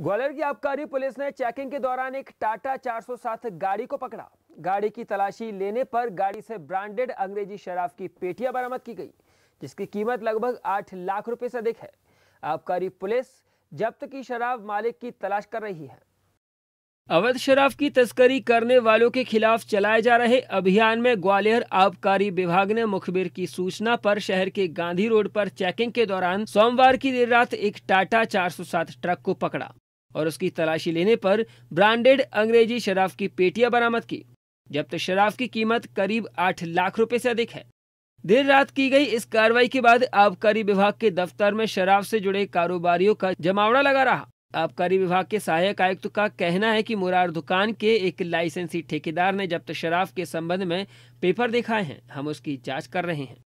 ग्वालियर की आबकारी पुलिस ने चेकिंग के दौरान एक टाटा 407 गाड़ी को पकड़ा गाड़ी की तलाशी लेने पर गाड़ी से ब्रांडेड अंग्रेजी शराब की पेटियां बरामद की गई जिसकी कीमत लगभग आठ लाख रुपए से अधिक है आबकारी पुलिस जब्त की शराब मालिक की तलाश कर रही है अवैध शराब की तस्करी करने वालों के खिलाफ चलाए जा रहे अभियान में ग्वालियर आबकारी विभाग ने मुखबिर की सूचना पर शहर के गांधी रोड पर चेकिंग के दौरान सोमवार की देर रात एक टाटा 407 ट्रक को पकड़ा और उसकी तलाशी लेने पर ब्रांडेड अंग्रेजी शराब की पेटियां बरामद की जब्त शराब की कीमत करीब आठ लाख रुपए से अधिक है देर रात की गई इस कार्रवाई के बाद आबकारी विभाग के दफ्तर में शराब से जुड़े कारोबारियों का जमावड़ा लगा रहा आबकारी विभाग के सहायक आयुक्त का कहना है कि मुरार दुकान के एक लाइसेंसी ठेकेदार ने जब्त शराब के संबंध में पेपर दिखाए हैं हम उसकी जांच कर रहे हैं